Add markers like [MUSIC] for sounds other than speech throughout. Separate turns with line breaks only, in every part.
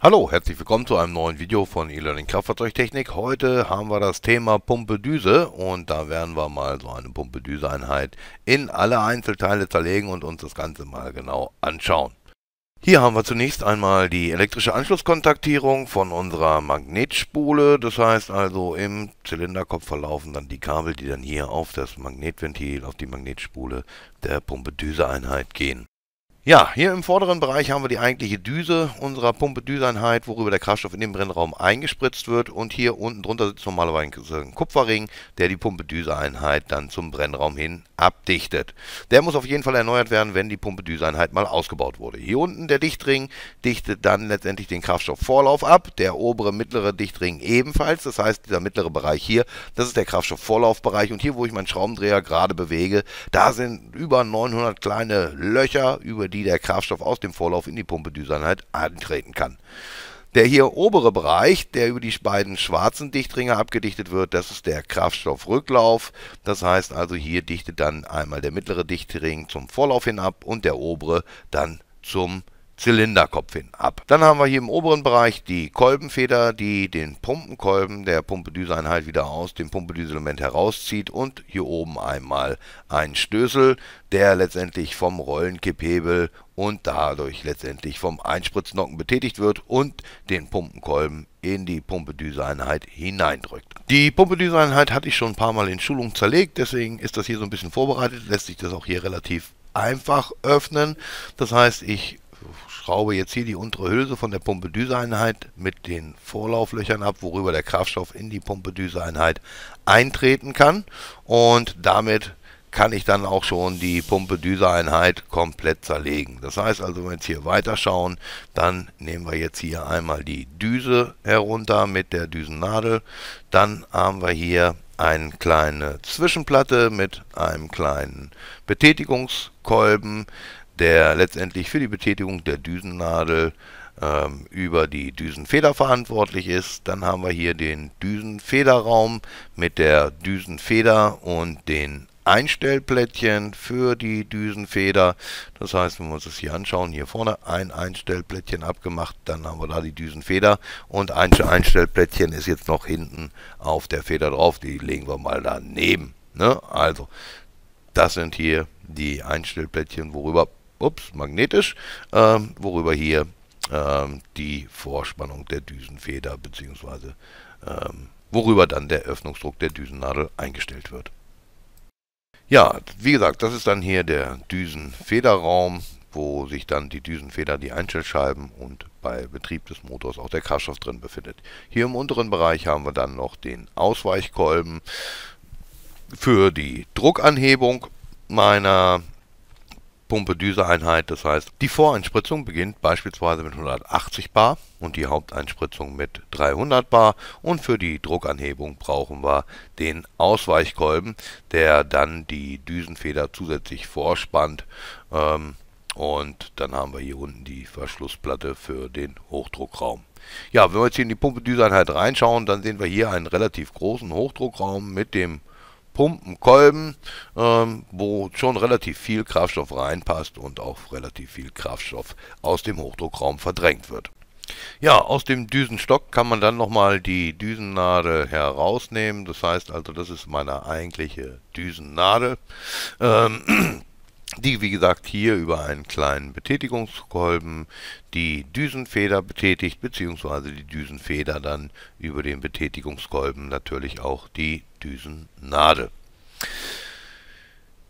Hallo, herzlich willkommen zu einem neuen Video von eLearning Kraftfahrzeugtechnik. Heute haben wir das Thema Pumpe Düse und da werden wir mal so eine Pumpe Düse Einheit in alle Einzelteile zerlegen und uns das Ganze mal genau anschauen. Hier haben wir zunächst einmal die elektrische Anschlusskontaktierung von unserer Magnetspule, das heißt also im Zylinderkopf verlaufen dann die Kabel, die dann hier auf das Magnetventil, auf die Magnetspule der Pumpe Düse Einheit gehen. Ja, hier im vorderen Bereich haben wir die eigentliche Düse unserer Pumpe-Düseinheit, worüber der Kraftstoff in den Brennraum eingespritzt wird. Und hier unten drunter sitzt normalerweise ein Kupferring, der die Pumpe-Düseinheit dann zum Brennraum hin abdichtet. Der muss auf jeden Fall erneuert werden, wenn die Pumpe-Düseinheit mal ausgebaut wurde. Hier unten der Dichtring dichtet dann letztendlich den Kraftstoffvorlauf ab, der obere mittlere Dichtring ebenfalls. Das heißt, dieser mittlere Bereich hier, das ist der Kraftstoffvorlaufbereich. Und hier, wo ich meinen Schraubendreher gerade bewege, da sind über 900 kleine Löcher über die der Kraftstoff aus dem Vorlauf in die Pumpedüseinheit eintreten kann. Der hier obere Bereich, der über die beiden schwarzen Dichtringe abgedichtet wird, das ist der Kraftstoffrücklauf. Das heißt also, hier dichtet dann einmal der mittlere Dichtring zum Vorlauf hin ab und der obere dann zum Vorlauf Zylinderkopf hin ab. Dann haben wir hier im oberen Bereich die Kolbenfeder, die den Pumpenkolben der Pumpedüseeinheit wieder aus dem Pumpedüselement herauszieht und hier oben einmal einen Stößel, der letztendlich vom Rollenkipphebel und dadurch letztendlich vom Einspritznocken betätigt wird und den Pumpenkolben in die Pumpedüseeinheit hineindrückt. Die Pumpedüseeinheit hatte ich schon ein paar Mal in Schulung zerlegt, deswegen ist das hier so ein bisschen vorbereitet, lässt sich das auch hier relativ einfach öffnen. Das heißt, ich schraube jetzt hier die untere Hülse von der Pumpedüseeinheit mit den Vorlauflöchern ab, worüber der Kraftstoff in die Pumpedüseeinheit eintreten kann und damit kann ich dann auch schon die Pumpedüseeinheit komplett zerlegen. Das heißt also, wenn wir jetzt hier weiterschauen, dann nehmen wir jetzt hier einmal die Düse herunter mit der Düsennadel. Dann haben wir hier eine kleine Zwischenplatte mit einem kleinen Betätigungskolben der letztendlich für die Betätigung der Düsennadel ähm, über die Düsenfeder verantwortlich ist. Dann haben wir hier den Düsenfederraum mit der Düsenfeder und den Einstellplättchen für die Düsenfeder. Das heißt, wenn wir uns das hier anschauen, hier vorne ein Einstellplättchen abgemacht, dann haben wir da die Düsenfeder und ein Einstellplättchen ist jetzt noch hinten auf der Feder drauf. Die legen wir mal daneben. Ne? Also, das sind hier die Einstellplättchen, worüber ups, magnetisch, äh, worüber hier äh, die Vorspannung der Düsenfeder bzw. Äh, worüber dann der Öffnungsdruck der Düsennadel eingestellt wird. Ja, wie gesagt, das ist dann hier der Düsenfederraum, wo sich dann die Düsenfeder, die Einstellscheiben und bei Betrieb des Motors auch der Kraftstoff drin befindet. Hier im unteren Bereich haben wir dann noch den Ausweichkolben für die Druckanhebung meiner Pumpe-Düse-Einheit. Das heißt, die Voreinspritzung beginnt beispielsweise mit 180 Bar und die Haupteinspritzung mit 300 Bar. Und für die Druckanhebung brauchen wir den Ausweichkolben, der dann die Düsenfeder zusätzlich vorspannt. Ähm, und dann haben wir hier unten die Verschlussplatte für den Hochdruckraum. Ja, wenn wir jetzt hier in die Pumpe-Düse-Einheit reinschauen, dann sehen wir hier einen relativ großen Hochdruckraum mit dem Pumpen, Kolben, ähm, wo schon relativ viel Kraftstoff reinpasst und auch relativ viel Kraftstoff aus dem Hochdruckraum verdrängt wird. Ja, aus dem Düsenstock kann man dann nochmal die Düsennadel herausnehmen. Das heißt also, das ist meine eigentliche Düsennadel. Ähm, [CLEARS THROAT] die wie gesagt hier über einen kleinen Betätigungskolben die Düsenfeder betätigt, beziehungsweise die Düsenfeder dann über den Betätigungskolben natürlich auch die Düsennadel.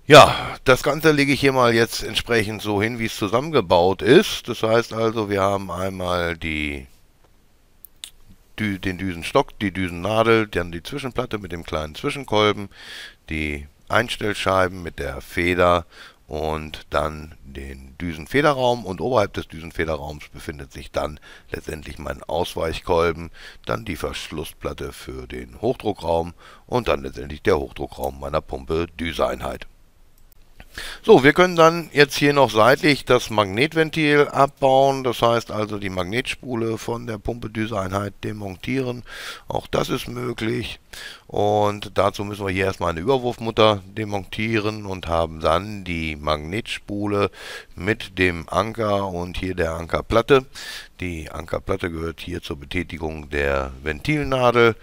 Ja, das Ganze lege ich hier mal jetzt entsprechend so hin, wie es zusammengebaut ist. Das heißt also, wir haben einmal die den Düsenstock, die Düsennadel, dann die Zwischenplatte mit dem kleinen Zwischenkolben, die Einstellscheiben mit der Feder und dann den Düsenfederraum und oberhalb des Düsenfederraums befindet sich dann letztendlich mein Ausweichkolben, dann die Verschlussplatte für den Hochdruckraum und dann letztendlich der Hochdruckraum meiner Pumpe Düseeinheit. So, wir können dann jetzt hier noch seitlich das Magnetventil abbauen, das heißt also die Magnetspule von der Pumpedüseeinheit demontieren. Auch das ist möglich und dazu müssen wir hier erstmal eine Überwurfmutter demontieren und haben dann die Magnetspule mit dem Anker und hier der Ankerplatte. Die Ankerplatte gehört hier zur Betätigung der Ventilnadel,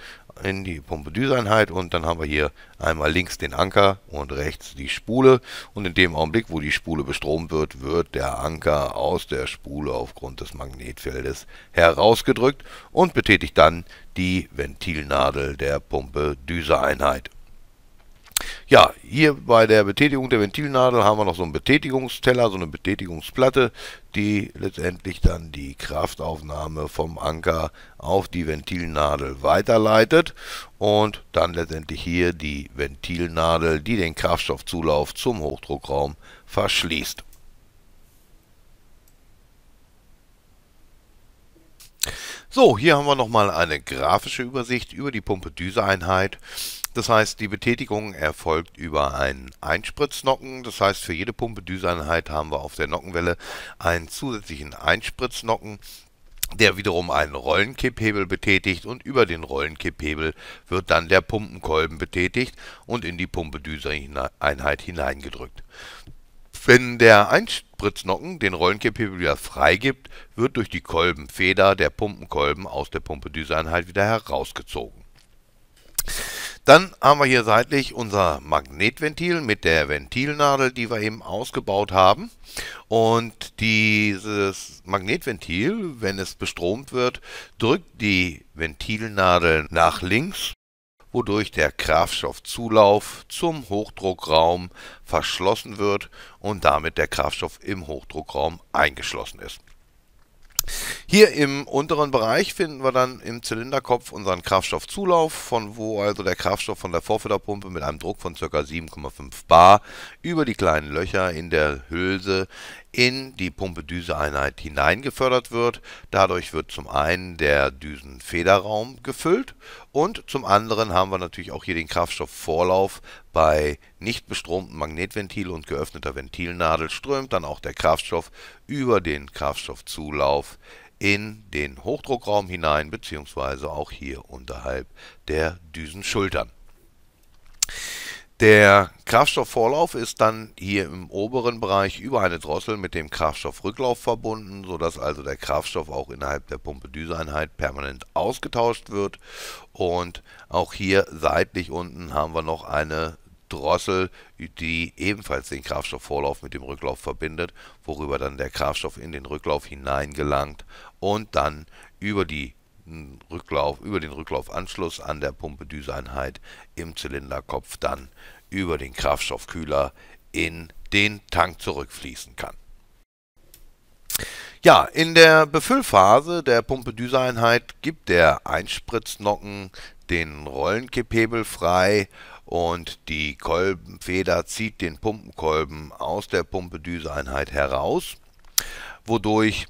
in die pumpe Pompedüseinheit und dann haben wir hier einmal links den Anker und rechts die Spule und in dem Augenblick, wo die Spule bestromt wird, wird der Anker aus der Spule aufgrund des Magnetfeldes herausgedrückt und betätigt dann die Ventilnadel der pumpe Pompedüseinheit. Ja, hier bei der Betätigung der Ventilnadel haben wir noch so einen Betätigungsteller, so eine Betätigungsplatte, die letztendlich dann die Kraftaufnahme vom Anker auf die Ventilnadel weiterleitet und dann letztendlich hier die Ventilnadel, die den Kraftstoffzulauf zum Hochdruckraum verschließt. So, hier haben wir nochmal eine grafische Übersicht über die Pumpe-Düse-Einheit. Das heißt, die Betätigung erfolgt über einen Einspritznocken. Das heißt, für jede Pumpe-Düseinheit haben wir auf der Nockenwelle einen zusätzlichen Einspritznocken der wiederum einen Rollenkipphebel betätigt und über den Rollenkipphebel wird dann der Pumpenkolben betätigt und in die Pumpedüse-Einheit hineingedrückt. Wenn der Einspritznocken den Rollenkipphebel wieder freigibt, wird durch die Kolbenfeder der Pumpenkolben aus der Pumpedüse-Einheit wieder herausgezogen. Dann haben wir hier seitlich unser Magnetventil mit der Ventilnadel, die wir eben ausgebaut haben. Und dieses Magnetventil, wenn es bestromt wird, drückt die Ventilnadel nach links, wodurch der Kraftstoffzulauf zum Hochdruckraum verschlossen wird und damit der Kraftstoff im Hochdruckraum eingeschlossen ist. Hier im unteren Bereich finden wir dann im Zylinderkopf unseren Kraftstoffzulauf, von wo also der Kraftstoff von der Vorfederpumpe mit einem Druck von ca. 7,5 bar über die kleinen Löcher in der Hülse in die Pumpe-Düse-Einheit hineingefördert wird. Dadurch wird zum einen der Düsenfederraum gefüllt und zum anderen haben wir natürlich auch hier den Kraftstoffvorlauf. Bei nicht bestromten Magnetventil und geöffneter Ventilnadel strömt dann auch der Kraftstoff über den Kraftstoffzulauf in den Hochdruckraum hinein, bzw. auch hier unterhalb der Düsenschultern. Der Kraftstoffvorlauf ist dann hier im oberen Bereich über eine Drossel mit dem Kraftstoffrücklauf verbunden, sodass also der Kraftstoff auch innerhalb der pumpe düse einheit permanent ausgetauscht wird. Und auch hier seitlich unten haben wir noch eine Drossel, die ebenfalls den Kraftstoffvorlauf mit dem Rücklauf verbindet, worüber dann der Kraftstoff in den Rücklauf hineingelangt und dann über die Rücklauf, über den Rücklaufanschluss an der Pumpe Düseinheit im Zylinderkopf dann über den Kraftstoffkühler in den Tank zurückfließen kann. Ja, in der Befüllphase der Pumpe Düseinheit gibt der Einspritznocken den Rollenkipphebel frei und die Kolbenfeder zieht den Pumpenkolben aus der Pumpe Düseinheit heraus, wodurch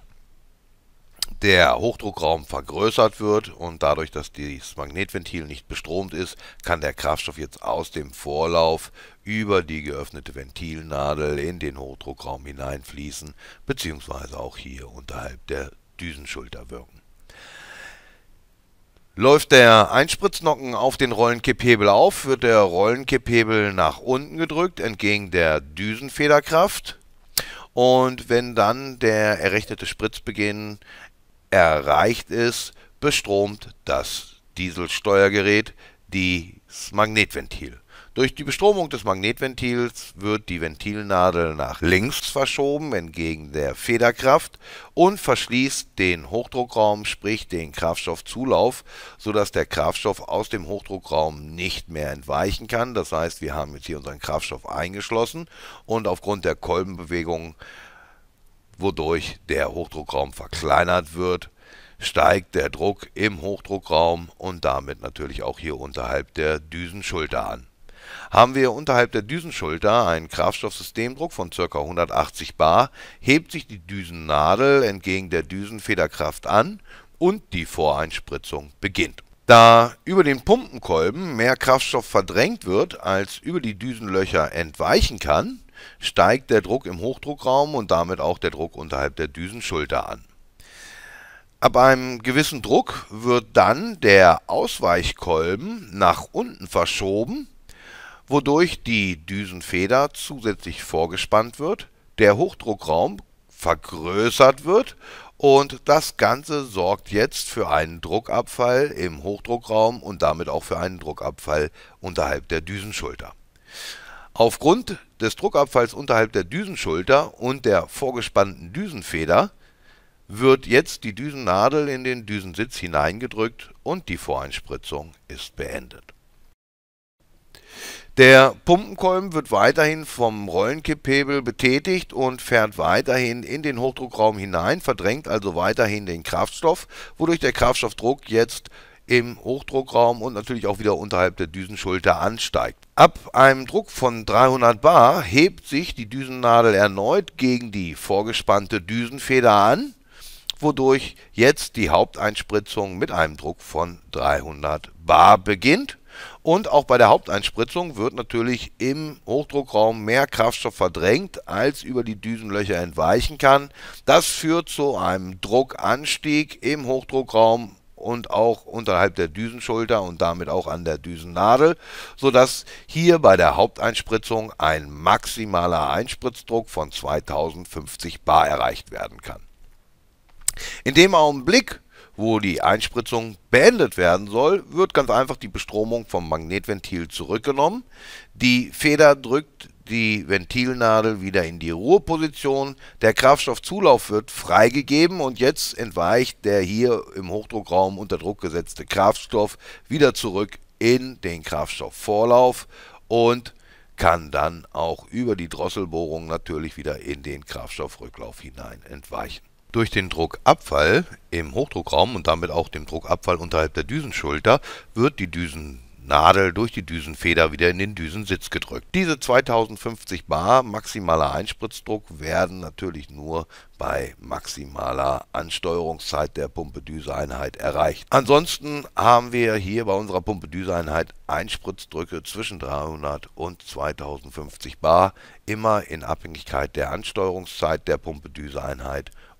der Hochdruckraum vergrößert wird und dadurch, dass das Magnetventil nicht bestromt ist, kann der Kraftstoff jetzt aus dem Vorlauf über die geöffnete Ventilnadel in den Hochdruckraum hineinfließen, beziehungsweise auch hier unterhalb der Düsenschulter wirken. Läuft der Einspritznocken auf den Rollenkipphebel auf, wird der Rollenkipphebel nach unten gedrückt, entgegen der Düsenfederkraft. Und wenn dann der errechnete Spritzbeginn erreicht ist, bestromt das Dieselsteuergerät das Magnetventil. Durch die Bestromung des Magnetventils wird die Ventilnadel nach links verschoben, entgegen der Federkraft, und verschließt den Hochdruckraum, sprich den Kraftstoffzulauf, sodass der Kraftstoff aus dem Hochdruckraum nicht mehr entweichen kann. Das heißt, wir haben jetzt hier unseren Kraftstoff eingeschlossen und aufgrund der Kolbenbewegung wodurch der Hochdruckraum verkleinert wird, steigt der Druck im Hochdruckraum und damit natürlich auch hier unterhalb der Düsenschulter an. Haben wir unterhalb der Düsenschulter einen Kraftstoffsystemdruck von ca. 180 bar, hebt sich die Düsennadel entgegen der Düsenfederkraft an und die Voreinspritzung beginnt. Da über den Pumpenkolben mehr Kraftstoff verdrängt wird, als über die Düsenlöcher entweichen kann, steigt der Druck im Hochdruckraum und damit auch der Druck unterhalb der Düsenschulter an. Ab einem gewissen Druck wird dann der Ausweichkolben nach unten verschoben, wodurch die Düsenfeder zusätzlich vorgespannt wird, der Hochdruckraum vergrößert wird und das Ganze sorgt jetzt für einen Druckabfall im Hochdruckraum und damit auch für einen Druckabfall unterhalb der Düsenschulter. Aufgrund des Druckabfalls unterhalb der Düsenschulter und der vorgespannten Düsenfeder wird jetzt die Düsennadel in den Düsensitz hineingedrückt und die Voreinspritzung ist beendet. Der Pumpenkolben wird weiterhin vom Rollenkipphebel betätigt und fährt weiterhin in den Hochdruckraum hinein, verdrängt also weiterhin den Kraftstoff, wodurch der Kraftstoffdruck jetzt im Hochdruckraum und natürlich auch wieder unterhalb der Düsenschulter ansteigt. Ab einem Druck von 300 Bar hebt sich die Düsennadel erneut gegen die vorgespannte Düsenfeder an, wodurch jetzt die Haupteinspritzung mit einem Druck von 300 Bar beginnt. Und auch bei der Haupteinspritzung wird natürlich im Hochdruckraum mehr Kraftstoff verdrängt, als über die Düsenlöcher entweichen kann. Das führt zu einem Druckanstieg im Hochdruckraum und auch unterhalb der Düsenschulter und damit auch an der Düsennadel, sodass hier bei der Haupteinspritzung ein maximaler Einspritzdruck von 2050 bar erreicht werden kann. In dem Augenblick, wo die Einspritzung beendet werden soll, wird ganz einfach die Bestromung vom Magnetventil zurückgenommen. Die Feder drückt die Ventilnadel wieder in die Ruheposition. Der Kraftstoffzulauf wird freigegeben und jetzt entweicht der hier im Hochdruckraum unter Druck gesetzte Kraftstoff wieder zurück in den Kraftstoffvorlauf und kann dann auch über die Drosselbohrung natürlich wieder in den Kraftstoffrücklauf hinein entweichen. Durch den Druckabfall im Hochdruckraum und damit auch dem Druckabfall unterhalb der Düsenschulter wird die Düsen Nadel durch die Düsenfeder wieder in den Düsensitz gedrückt. Diese 2050 Bar maximaler Einspritzdruck werden natürlich nur bei maximaler Ansteuerungszeit der pumpe erreicht. Ansonsten haben wir hier bei unserer pumpe Einspritzdrücke zwischen 300 und 2050 Bar, immer in Abhängigkeit der Ansteuerungszeit der pumpe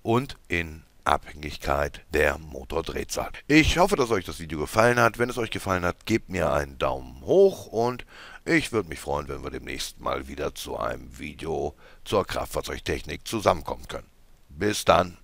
und in Abhängigkeit der Motordrehzahl. Ich hoffe, dass euch das Video gefallen hat. Wenn es euch gefallen hat, gebt mir einen Daumen hoch und ich würde mich freuen, wenn wir demnächst mal wieder zu einem Video zur Kraftfahrzeugtechnik zusammenkommen können. Bis dann!